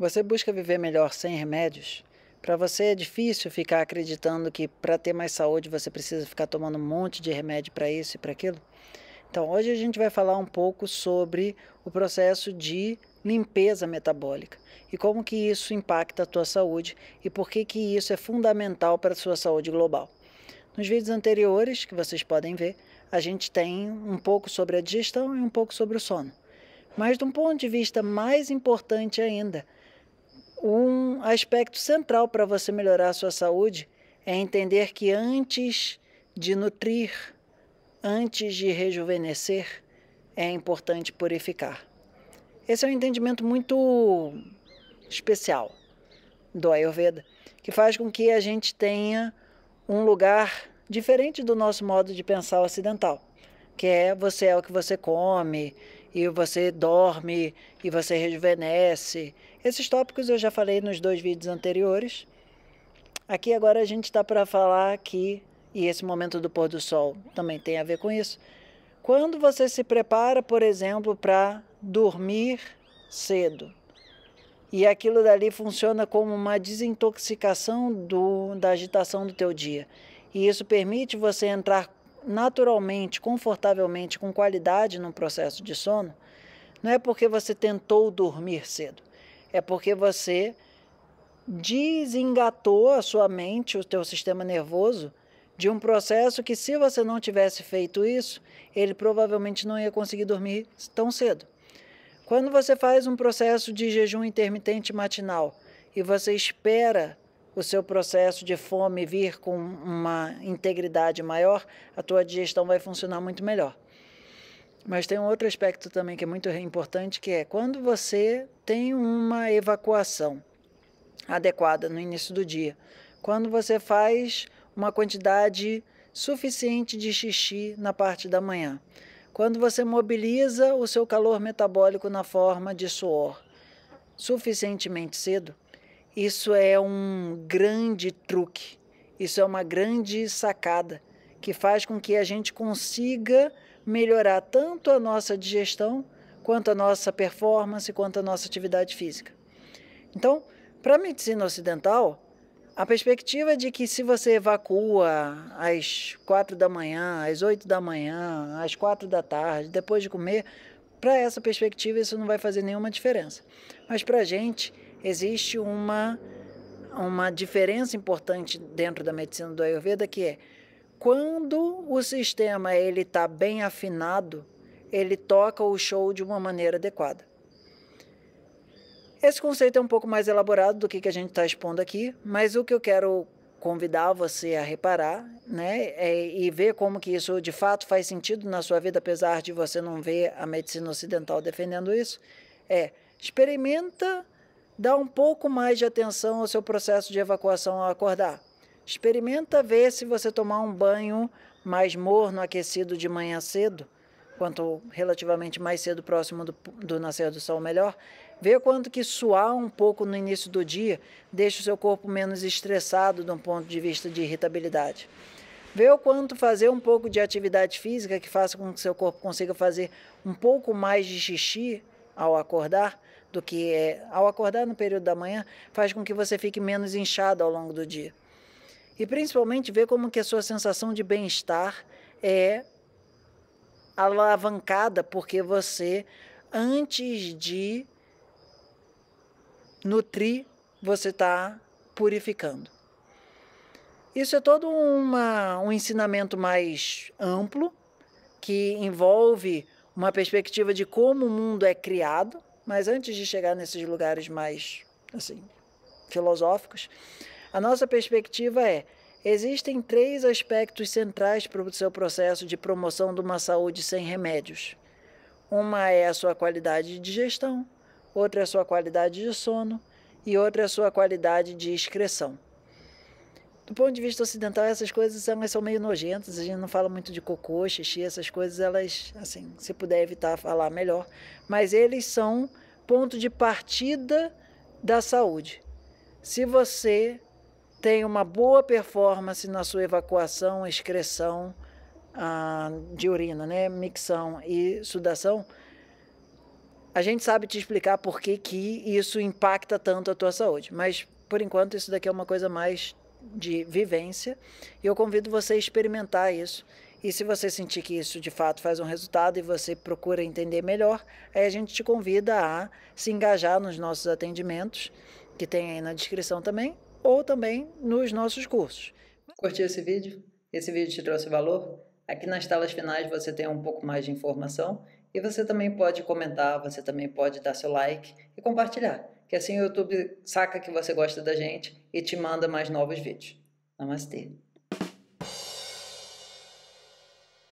Você busca viver melhor sem remédios? Para você é difícil ficar acreditando que para ter mais saúde você precisa ficar tomando um monte de remédio para isso e para aquilo? Então, hoje a gente vai falar um pouco sobre o processo de limpeza metabólica e como que isso impacta a tua saúde e por que que isso é fundamental para a sua saúde global. Nos vídeos anteriores que vocês podem ver, a gente tem um pouco sobre a digestão e um pouco sobre o sono. Mas de um ponto de vista mais importante ainda, um aspecto central para você melhorar a sua saúde é entender que antes de nutrir, antes de rejuvenescer, é importante purificar. Esse é um entendimento muito especial do Ayurveda, que faz com que a gente tenha um lugar diferente do nosso modo de pensar ocidental, que é você é o que você come, e você dorme, e você rejuvenesce, esses tópicos eu já falei nos dois vídeos anteriores. Aqui agora a gente está para falar que, e esse momento do pôr do sol também tem a ver com isso, quando você se prepara, por exemplo, para dormir cedo, e aquilo dali funciona como uma desintoxicação do, da agitação do teu dia. E isso permite você entrar naturalmente, confortavelmente, com qualidade no processo de sono. Não é porque você tentou dormir cedo é porque você desengatou a sua mente, o teu sistema nervoso, de um processo que se você não tivesse feito isso, ele provavelmente não ia conseguir dormir tão cedo. Quando você faz um processo de jejum intermitente matinal e você espera o seu processo de fome vir com uma integridade maior, a tua digestão vai funcionar muito melhor. Mas tem um outro aspecto também que é muito importante, que é quando você tem uma evacuação adequada no início do dia, quando você faz uma quantidade suficiente de xixi na parte da manhã, quando você mobiliza o seu calor metabólico na forma de suor suficientemente cedo, isso é um grande truque, isso é uma grande sacada que faz com que a gente consiga melhorar tanto a nossa digestão, quanto a nossa performance, quanto a nossa atividade física. Então, para a medicina ocidental, a perspectiva é de que se você evacua às quatro da manhã, às oito da manhã, às quatro da tarde, depois de comer, para essa perspectiva isso não vai fazer nenhuma diferença. Mas para a gente existe uma, uma diferença importante dentro da medicina do Ayurveda que é quando o sistema ele está bem afinado, ele toca o show de uma maneira adequada. Esse conceito é um pouco mais elaborado do que, que a gente está expondo aqui, mas o que eu quero convidar você a reparar, né, é, e ver como que isso de fato faz sentido na sua vida, apesar de você não ver a medicina ocidental defendendo isso, é experimenta dar um pouco mais de atenção ao seu processo de evacuação ao acordar. Experimenta ver se você tomar um banho mais morno, aquecido de manhã cedo, quanto relativamente mais cedo próximo do, do nascer do sol, melhor. Vê quanto que suar um pouco no início do dia deixa o seu corpo menos estressado de um ponto de vista de irritabilidade. Vê o quanto fazer um pouco de atividade física que faça com que seu corpo consiga fazer um pouco mais de xixi ao acordar do que é ao acordar no período da manhã, faz com que você fique menos inchado ao longo do dia e principalmente ver como que a sua sensação de bem-estar é alavancada porque você antes de nutrir, você está purificando. Isso é todo uma, um ensinamento mais amplo, que envolve uma perspectiva de como o mundo é criado, mas antes de chegar nesses lugares mais assim, filosóficos, a nossa perspectiva é: existem três aspectos centrais para o seu processo de promoção de uma saúde sem remédios. Uma é a sua qualidade de digestão, outra é a sua qualidade de sono e outra é a sua qualidade de excreção. Do ponto de vista ocidental, essas coisas elas são meio nojentas, a gente não fala muito de cocô, xixi, essas coisas, elas, assim, se puder evitar falar, melhor. Mas eles são ponto de partida da saúde. Se você tem uma boa performance na sua evacuação, excreção ah, de urina, né? micção e sudação, a gente sabe te explicar por que, que isso impacta tanto a tua saúde. Mas, por enquanto, isso daqui é uma coisa mais de vivência. E eu convido você a experimentar isso. E se você sentir que isso de fato faz um resultado e você procura entender melhor, aí a gente te convida a se engajar nos nossos atendimentos, que tem aí na descrição também, ou também nos nossos cursos. Curtiu esse vídeo? Esse vídeo te trouxe valor? Aqui nas telas finais você tem um pouco mais de informação e você também pode comentar, você também pode dar seu like e compartilhar, que assim o YouTube saca que você gosta da gente e te manda mais novos vídeos. Namastê!